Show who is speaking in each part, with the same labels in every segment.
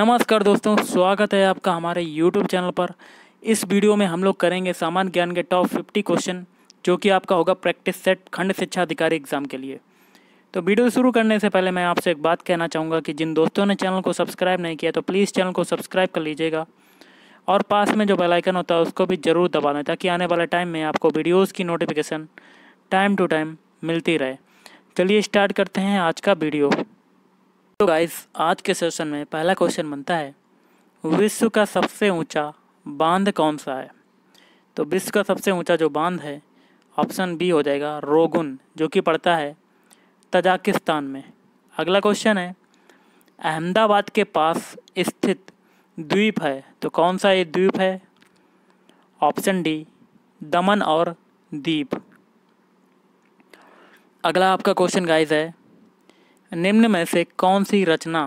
Speaker 1: नमस्कार दोस्तों स्वागत है आपका हमारे यूट्यूब चैनल पर इस वीडियो में हम लोग करेंगे सामान्य ज्ञान के टॉप फिफ्टी क्वेश्चन जो कि आपका होगा प्रैक्टिस सेट खंड शिक्षा अधिकारी एग्जाम के लिए तो वीडियो शुरू करने से पहले मैं आपसे एक बात कहना चाहूँगा कि जिन दोस्तों ने चैनल को सब्सक्राइब नहीं किया तो प्लीज़ चैनल को सब्सक्राइब कर लीजिएगा और पास में जो बेलाइकन होता है उसको भी ज़रूर दबा दें ताकि आने वाले टाइम में आपको वीडियोज़ की नोटिफिकेशन टाइम टू टाइम मिलती रहे चलिए स्टार्ट करते हैं आज का वीडियो तो गाइस आज के सेशन में पहला क्वेश्चन बनता है विश्व का सबसे ऊंचा बांध कौन सा है तो विश्व का सबसे ऊंचा जो बांध है ऑप्शन बी हो जाएगा रोगुन जो कि पड़ता है तजाकिस्तान में अगला क्वेश्चन है अहमदाबाद के पास स्थित द्वीप है तो कौन सा ये द्वीप है ऑप्शन डी दमन और द्वीप अगला आपका क्वेश्चन गाइस है निम्न में से कौन सी रचना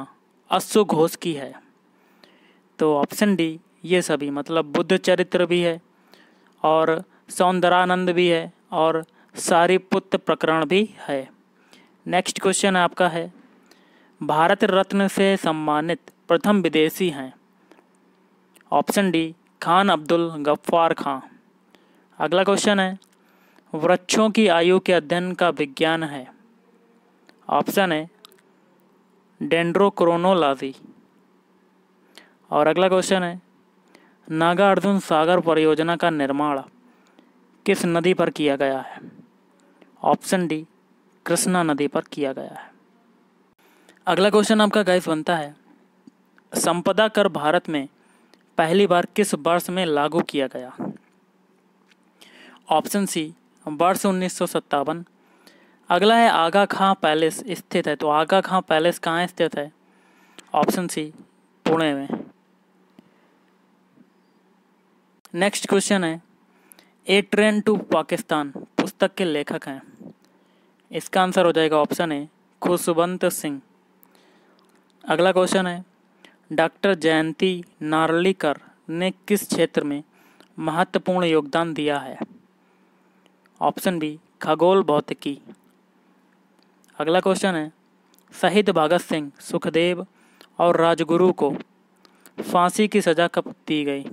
Speaker 1: अश्व घोष की है तो ऑप्शन डी ये सभी मतलब बुद्ध चरित्र भी है और सौंदरानंद भी है और सारी पुत्र प्रकरण भी है नेक्स्ट क्वेश्चन आपका है भारत रत्न से सम्मानित प्रथम विदेशी हैं ऑप्शन डी खान अब्दुल गफ्फार खां अगला क्वेश्चन है वृक्षों की आयु के अध्ययन का विज्ञान है ऑप्शन है डेंड्रोक्रोनोलॉजी और अगला क्वेश्चन है नागार्जुन सागर परियोजना का निर्माण किस नदी पर किया गया है ऑप्शन डी कृष्णा नदी पर किया गया है अगला क्वेश्चन आपका गैस बनता है संपदा कर भारत में पहली बार किस वर्ष में लागू किया गया ऑप्शन सी वर्ष उन्नीस सौ सत्तावन अगला है आगा खां पैलेस स्थित है तो आगा खां पैलेस कहाँ स्थित है ऑप्शन सी पुणे में नेक्स्ट क्वेश्चन है ए ट्रेन टू पाकिस्तान पुस्तक के लेखक हैं इसका आंसर हो जाएगा ऑप्शन ए खुशवंत सिंह अगला क्वेश्चन है डॉक्टर जयंती नारलीकर ने किस क्षेत्र में महत्वपूर्ण योगदान दिया है ऑप्शन बी खगोल भौतिकी अगला क्वेश्चन है शहीद भगत सिंह सुखदेव और राजगुरु को फांसी की सज़ा कब दी गई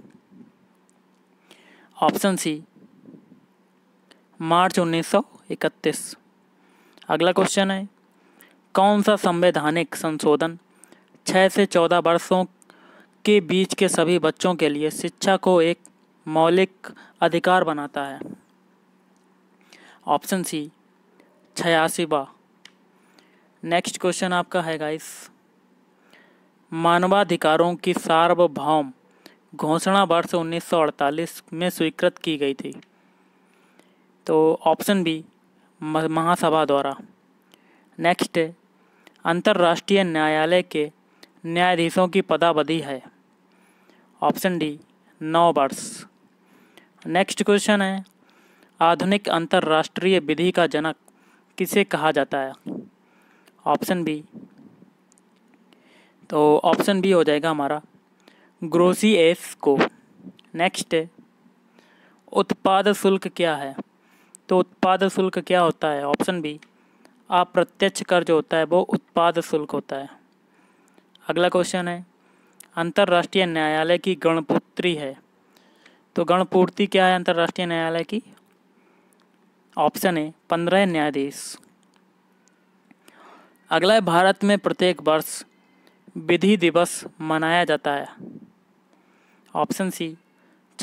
Speaker 1: ऑप्शन सी मार्च 1931 अगला क्वेश्चन है कौन सा संवैधानिक संशोधन 6 से 14 वर्षों के बीच के सभी बच्चों के लिए शिक्षा को एक मौलिक अधिकार बनाता है ऑप्शन सी छियासीवा नेक्स्ट क्वेश्चन आपका है गाइस मानवाधिकारों की सार्वभौम घोषणा वर्ष 1948 में स्वीकृत की गई थी तो ऑप्शन बी महासभा द्वारा नेक्स्ट अंतर्राष्ट्रीय न्यायालय के न्यायाधीशों की पदावधि है ऑप्शन डी नौ वर्ष नेक्स्ट क्वेश्चन है आधुनिक अंतर्राष्ट्रीय विधि का जनक किसे कहा जाता है ऑप्शन बी तो ऑप्शन बी हो जाएगा हमारा ग्रोसी एस को नेक्स्ट उत्पाद शुल्क क्या है तो उत्पाद शुल्क क्या होता है ऑप्शन बी अप्रत्यक्ष कर जो होता है वो उत्पाद शुल्क होता है अगला क्वेश्चन है अंतर्राष्ट्रीय न्यायालय की गणपुत्री है तो गणपूर्ति क्या है अंतर्राष्ट्रीय न्यायालय की ऑप्शन है पंद्रह न्यायाधीश अगला भारत में प्रत्येक वर्ष विधि दिवस मनाया जाता है ऑप्शन सी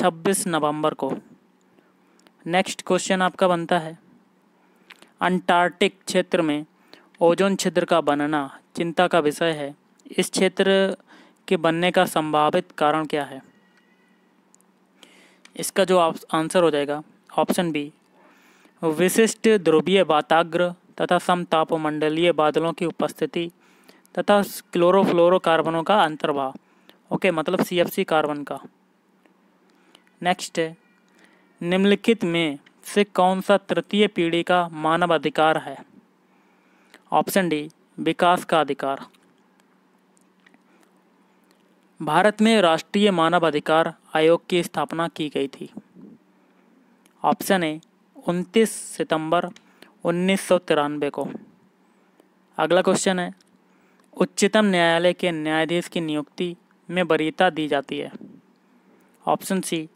Speaker 1: 26 नवंबर को नेक्स्ट क्वेश्चन आपका बनता है अंटार्कटिक क्षेत्र में ओजोन छिद्र का बनना चिंता का विषय है इस क्षेत्र के बनने का संभावित कारण क्या है इसका जो आंसर हो जाएगा ऑप्शन बी विशिष्ट ध्रुवीय वाताग्र तथा समतापमंडलीय बादलों की उपस्थिति तथा क्लोरोफ्लोरोकार्बनों का अंतर्भाव ओके मतलब सी कार्बन का नेक्स्ट है निम्नलिखित में से कौन सा तृतीय पीढ़ी का मानव अधिकार है ऑप्शन डी विकास का अधिकार भारत में राष्ट्रीय मानव अधिकार आयोग की स्थापना की गई थी ऑप्शन ए 29 सितंबर उन्नीस को अगला क्वेश्चन है उच्चतम न्यायालय के न्यायाधीश की नियुक्ति में वरीयता दी जाती है ऑप्शन सी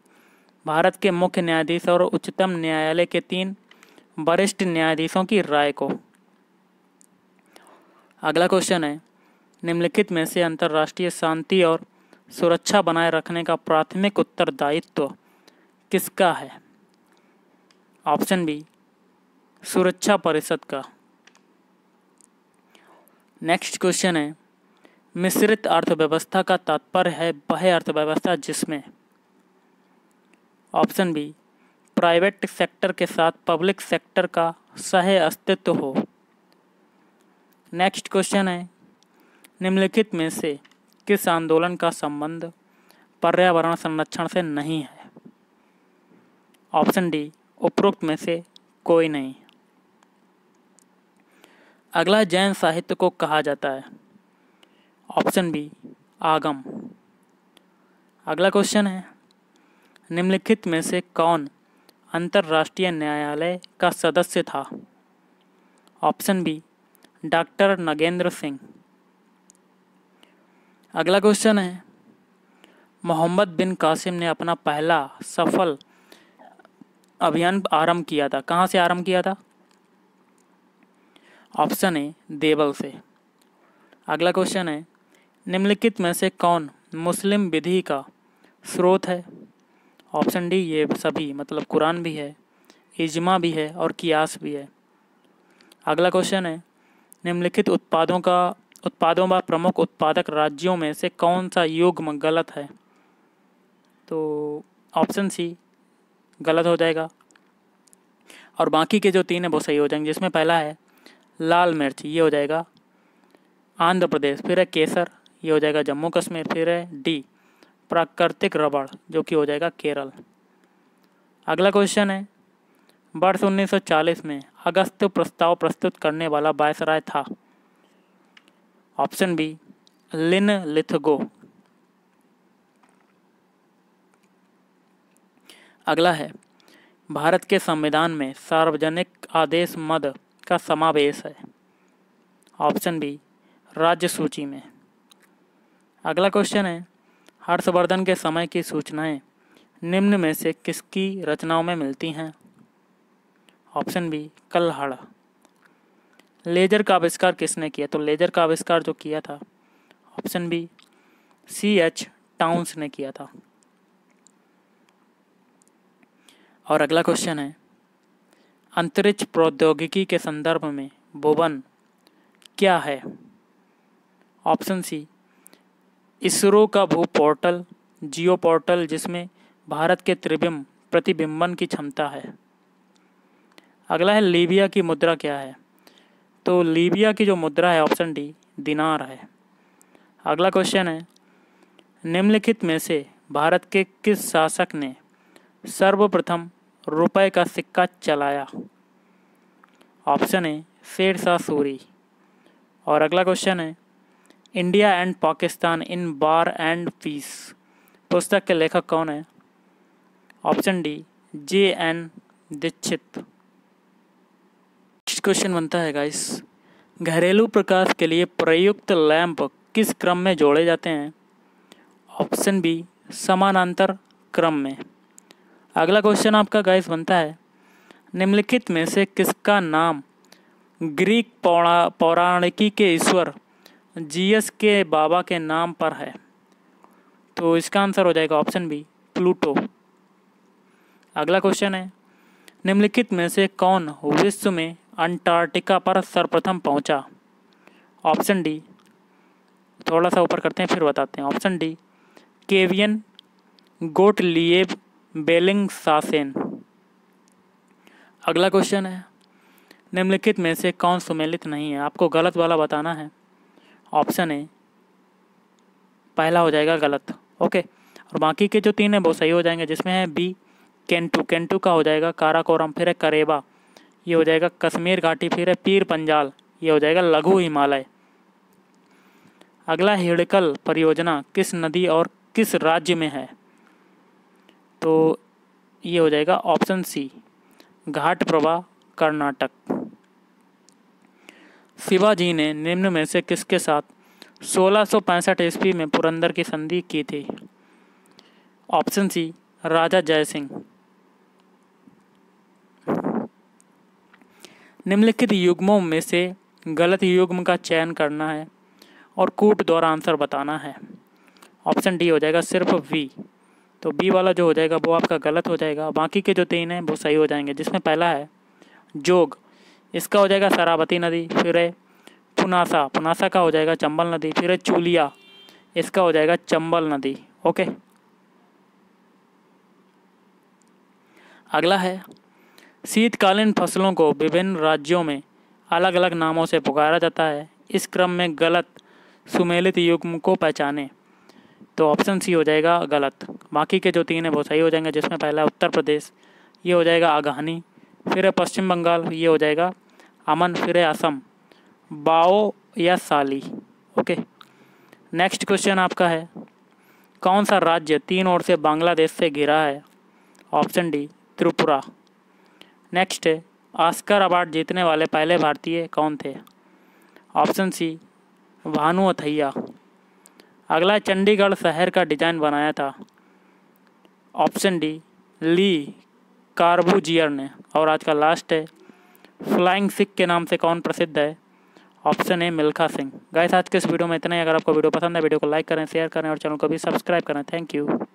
Speaker 1: भारत के मुख्य न्यायाधीश और उच्चतम न्यायालय के तीन वरिष्ठ न्यायाधीशों की राय को अगला क्वेश्चन है निम्नलिखित में से अंतर्राष्ट्रीय शांति और सुरक्षा बनाए रखने का प्राथमिक उत्तरदायित्व किसका है ऑप्शन बी सुरक्षा परिषद का नेक्स्ट क्वेश्चन है मिश्रित अर्थव्यवस्था का तात्पर्य है वह अर्थव्यवस्था जिसमें ऑप्शन बी प्राइवेट सेक्टर के साथ पब्लिक सेक्टर का सह अस्तित्व हो नेक्स्ट क्वेश्चन है निम्नलिखित में से किस आंदोलन का संबंध पर्यावरण संरक्षण से नहीं है ऑप्शन डी उपरोक्त में से कोई नहीं अगला जैन साहित्य को कहा जाता है ऑप्शन बी आगम अगला क्वेश्चन है निम्नलिखित में से कौन अंतर्राष्ट्रीय न्यायालय का सदस्य था option B doctor Nagendra Singh अगला क्वेश्चन है मोहम्मद बिन कासिम ने अपना पहला सफल अभियान आरंभ किया था कहाँ से आरंभ किया था ऑप्शन ए देवल से अगला क्वेश्चन है निम्नलिखित में से कौन मुस्लिम विधि का स्रोत है ऑप्शन डी ये सभी मतलब कुरान भी है इजमा भी है और कियास भी है अगला क्वेश्चन है निम्नलिखित उत्पादों का उत्पादों व प्रमुख उत्पादक राज्यों में से कौन सा युग्म गलत है तो ऑप्शन सी गलत हो जाएगा और बाकी के जो तीन है वो सही हो जाएंगे जिसमें पहला है लाल मिर्च ये हो जाएगा आंध्र प्रदेश फिर है केसर ये हो जाएगा जम्मू कश्मीर फिर है डी प्राकृतिक रबड़ जो कि हो जाएगा केरल अगला क्वेश्चन है वर्ष 1940 में अगस्त प्रस्ताव प्रस्तुत करने वाला बायसराय था ऑप्शन बी लिन लिथगो अगला है भारत के संविधान में सार्वजनिक आदेश मद का समावेश है ऑप्शन बी राज्य सूची में अगला क्वेश्चन है हर्षवर्धन के समय की सूचनाएं निम्न में से किसकी रचनाओं में मिलती हैं ऑप्शन बी कल्हाड़ा लेजर का आविष्कार किसने किया तो लेजर का आविष्कार जो किया था option B C H Townes ने किया था और अगला क्वेश्चन है अंतरिक्ष प्रौद्योगिकी के संदर्भ में भुवन क्या है ऑप्शन सी इसरो का भू पोर्टल जियो पोर्टल जिसमें भारत के त्रिबिंब प्रतिबिंबन की क्षमता है अगला है लीबिया की मुद्रा क्या है तो लीबिया की जो मुद्रा है ऑप्शन डी दिनार है अगला क्वेश्चन है निम्नलिखित में से भारत के किस शासक ने सर्वप्रथम रुपए का सिक्का चलाया ऑप्शन है शेर शाह सूरी और अगला क्वेश्चन है India and Pakistan in war and peace पुस्तक के लेखक कौन है option D J N Dixit question बनता है गाइस घरेलू प्रकाश के लिए प्रयुक्त लैंप किस क्रम में जोड़े जाते हैं ऑप्शन बी समानांतर क्रम में अगला क्वेश्चन आपका गाइस बनता है निम्नलिखित में से किसका नाम ग्रीक पौराणिकी के ईश्वर जीएस के बाबा के नाम पर है तो इसका आंसर हो जाएगा ऑप्शन बी प्लूटो अगला क्वेश्चन है निम्नलिखित में से कौन विश्व में अंटार्कटिका पर सर्वप्रथम पहुंचा? ऑप्शन डी थोड़ा सा ऊपर करते हैं फिर बताते हैं ऑप्शन डी केवियन गोट लिएब बेलिंग सासेन अगला क्वेश्चन है निम्नलिखित में से कौन सुमेलित नहीं है आपको गलत वाला बताना है ऑप्शन ए पहला हो जाएगा गलत ओके और बाकी के जो तीन हैं वो सही हो जाएंगे जिसमें है बी केंटू केंटू का हो जाएगा काराकोरम फिर है करेबा ये हो जाएगा कश्मीर घाटी फिर है पीर पंजाल ये हो जाएगा लघु हिमालय अगला हिडकल परियोजना किस नदी और किस राज्य में है तो ये हो जाएगा ऑप्शन सी घाट प्रवाह कर्नाटक शिवाजी ने निम्न में से किसके साथ सोलह सौ पैंसठ ईस्वी में पुरंदर की संधि की थी ऑप्शन सी राजा जयसिंह निम्नलिखित युग्मों में से गलत युग्म का चयन करना है और कूट द्वारा आंसर बताना है ऑप्शन डी हो जाएगा सिर्फ वी तो बी वाला जो हो जाएगा वो आपका गलत हो जाएगा बाकी के जो तीन हैं वो सही हो जाएंगे जिसमें पहला है जोग इसका हो जाएगा शरावती नदी फिर है पुनासा पुनासा का हो जाएगा चंबल नदी फिर है चूलिया इसका हो जाएगा चंबल नदी ओके अगला है शीतकालीन फसलों को विभिन्न राज्यों में अलग अलग नामों से पुकारा जाता है इस क्रम में गलत सुमेलित युग्म को पहचानें तो ऑप्शन सी हो जाएगा गलत बाकी के जो तीन है वो सही हो जाएंगे जिसमें पहला उत्तर प्रदेश ये हो जाएगा आगहानी फिर है पश्चिम बंगाल ये हो जाएगा अमन फिर है असम बाओ या साली ओके नेक्स्ट क्वेश्चन आपका है कौन सा राज्य तीन ओर से बांग्लादेश से घिरा है ऑप्शन डी त्रिपुरा नेक्स्ट है आस्कर अवार्ड जीतने वाले पहले भारतीय कौन थे ऑप्शन सी भानु अथैया अगला चंडीगढ़ शहर का डिजाइन बनाया था ऑप्शन डी ली कार्बूजियर ने और आज का लास्ट है फ्लाइंग सिख के नाम से कौन प्रसिद्ध है option A Milkha Singh guys आज के इस वीडियो में इतना ही अगर आपको वीडियो पसंद है वीडियो को लाइक करें शेयर करें और चैनल को भी सब्सक्राइब करें थैंक यू